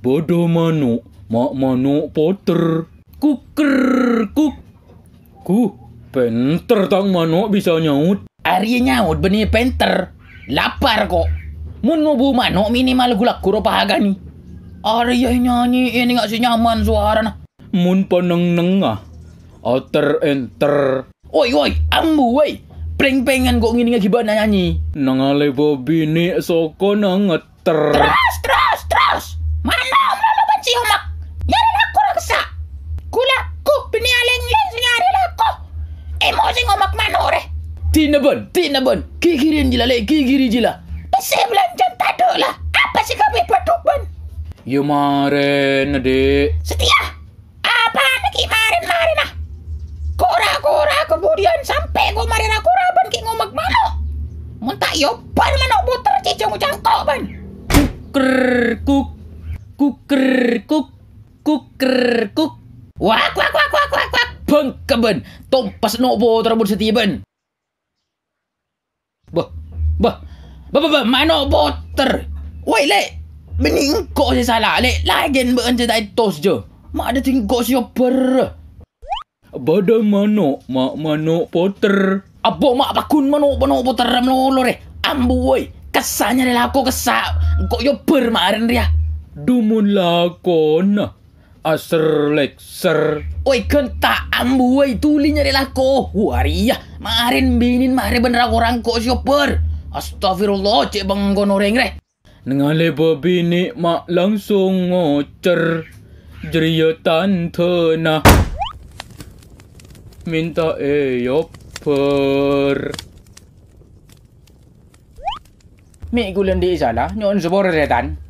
bodoh mano, mak mano, poter kuker kuk ku penter tang mano bisa nyaut Arya nyaut benih penter lapar kok mun ngobu manu minimal gula kuro pahaga nih Arya nyanyi ini nggak sih nyaman suara nah mun peneng nengah outer enter oi oi ambu woi peng-pengan kok ngini gimana nyanyi nangale bobi ni soko nangeter terus terus terus mana la benci omak? Yare la koraksa. Kula ku bini aleng lens nyare la ko. Emosi mana manore. Tina bon, tina bon. Kikirin jila le, kikiri jila. Pese belanjan tado lah. Apa sih kami berduban? Ya maren, dek. Setia. Apa lagi maren maren ah? Kora kora kemudian sampai gua maren aku raban ki ngomak mana Muntah yo ya, ban mana buter cicung cangkok ban. Kuker kuk kuker kuk kuker kuk wak wak wak wak wak wak beng keben tompas nopo terabun setiben bah bah bah bah bah mano boter wai lek meningkok si salah lek lagen been kan cetai tos je mak ada tingkok si oper Bada mano, mak mano poter. Abo mak pakun mano mano poter melolor eh. Ambu woi, kesannya lah aku kesak. Kok yo bermarin dia dumunla con aserlekser. Oi kenta ambu oi tuli nyari lako. Waria, marin binin mare bener orang kok shopper. Astagfirullah cek bang gonoreng Nengale bini mak langsung ngocer. Jeria tante na. Minta eyoper. Mik gulen di salah, nyon sebor setan.